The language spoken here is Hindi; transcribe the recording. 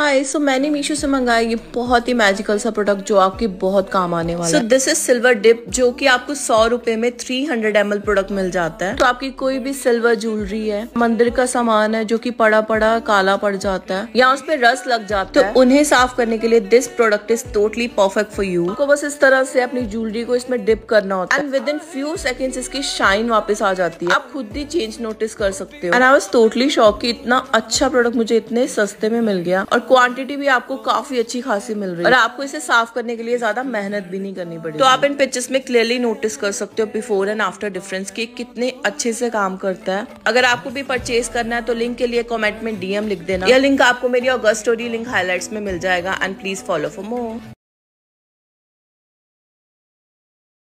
हाय सो मैंने मीशो से मंगाया ये बहुत ही मैजिकल सा प्रोडक्ट जो आपके बहुत काम आने वाला है so this is silver dip जो कि आपको सौ रुपए में 300 हंड्रेड एम प्रोडक्ट मिल जाता है तो आपकी कोई भी सिल्वर ज्वेलरी है मंदिर का सामान है जो कि पड़ा पड़ा काला पड़ जाता है या उस पर रस लग जाता तो है उन्हें साफ करने के लिए this product is totally perfect for you आपको बस इस तरह से अपनी ज्वेलरी को इसमें डिप करना होता है and within few second इसकी शाइन वापस आ जाती है आप खुद ही चेंज नोटिस कर सकते हो and I was totally shock की इतना अच्छा प्रोडक्ट मुझे इतने सस्ते में मिल गया और क्वांटिटी भी आपको काफी अच्छी खासी मिल रही है और आपको इसे साफ करने के लिए ज्यादा मेहनत भी नहीं करनी पड़ेगी तो आप इन पिक्चर्स में क्लियरली नोटिस कर सकते हो बिफोर एंड आफ्टर डिफरेंस की कितने अच्छे से काम करता है अगर आपको भी परचेज करना है तो लिंक के लिए कॉमेंट में डीएम लिख देना यह लिंक आपको मेरी अगस्त स्टोरी लिंक हाईलाइट में मिल जाएगा and please follow for more